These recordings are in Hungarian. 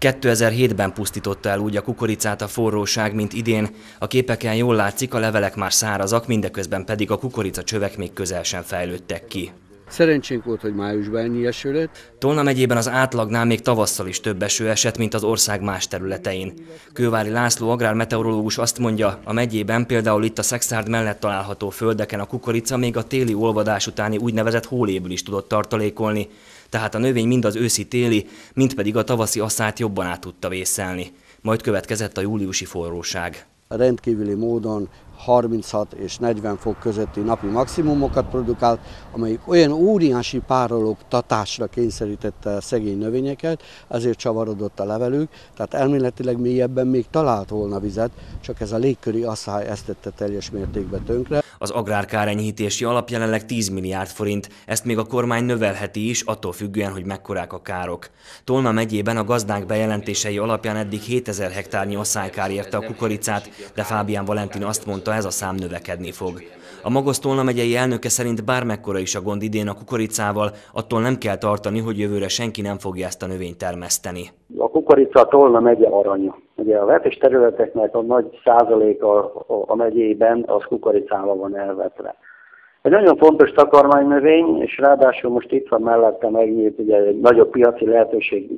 2007-ben pusztította el úgy a kukoricát a forróság, mint idén. A képeken jól látszik, a levelek már szárazak, mindeközben pedig a kukorica csövek még közel sem fejlődtek ki. Szerencsénk volt, hogy májusban ennyi eső lett. Tolna megyében az átlagnál még tavasszal is több eső esett, mint az ország más területein. Kővári László agrármeteorológus azt mondja, a megyében például itt a Szexárd mellett található földeken a kukorica még a téli olvadás utáni úgynevezett hóléből is tudott tartalékolni, tehát a növény mind az őszi-téli, mind pedig a tavaszi asszát jobban át tudta vészelni. Majd következett a júliusi forróság rendkívüli módon 36 és 40 fok közötti napi maximumokat produkált, amelyik olyan óriási tatásra kényszerítette a szegény növényeket, ezért csavarodott a levelük, tehát elméletileg mélyebben még talált volna vizet, csak ez a légköri asszály ezt tette teljes mértékben tönkre. Az agrárkár enyhítési alap jelenleg 10 milliárd forint, ezt még a kormány növelheti is, attól függően, hogy mekkorák a károk. Tolna megyében a gazdák bejelentései alapján eddig 7000 hektárnyi asszálykár érte a kukoricát, de Fábián Valentin azt mondta, várta, ez a szám növekedni fog. A Magasztolna megyei elnöke szerint bármekkora is a gond idén a kukoricával, attól nem kell tartani, hogy jövőre senki nem fogja ezt a növényt termeszteni. A kukorica a Tolna megye aranya. Ugye a vetés területeknek a nagy százaléka a, a megyében az kukoricával van elvetve. Egy nagyon fontos takarmánynövény, és ráadásul most itt van mellette megnyílt ugye, egy nagyobb piaci lehetőség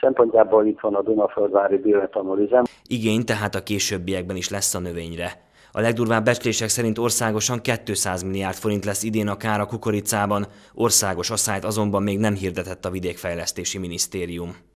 szempontjából itt van a Dunaföldvári Bioetanol üzem. Igény tehát a későbbiekben is lesz a növényre. A legdurvább becslések szerint országosan 200 milliárd forint lesz idén a kár a kukoricában, országos asszályt azonban még nem hirdetett a vidékfejlesztési minisztérium.